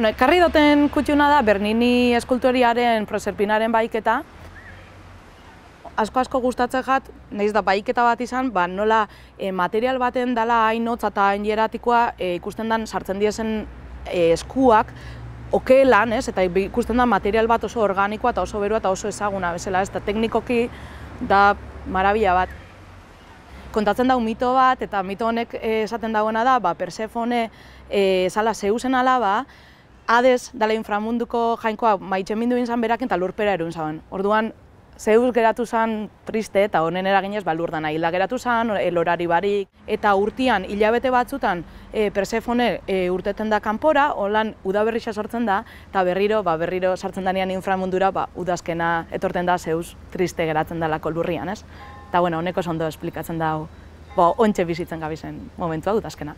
Bueno, duten kutxuna da Bernini eskulturiaren proserpinaren baiketa. Asko-asko gustatzen jat, nahiz da baiketa bat izan, ba, nola eh, material baten dala hainotza eta hain jeratikoa e, eh, ikusten den sartzen diezen eh, eskuak, oke ez? eta ikusten da material bat oso organikoa eta oso berua eta oso ezaguna bezala, ez? eta teknikoki da marabila bat. Kontatzen da mito bat, eta mito honek esaten dagoena da, ba, Persefone, e, Zala Zeusen alaba, Ades dala inframunduko jainkoa maitzen mindu inzan berak eta lurpera erun zauen. Orduan, Zeus geratu zen triste eta honen eraginez ba, dana hilda geratu zen, elorari barik. Eta urtian, hilabete batzutan, e, Persefone e, da kanpora, holan udaberrixa sortzen da, eta berriro, ba, berriro sartzen danean inframundura, ba, udazkena etorten da Zeus triste geratzen dalako lurrian, ez? Eta, bueno, honeko zondo esplikatzen da, ba, ontxe bizitzen gabizen momentua udazkena.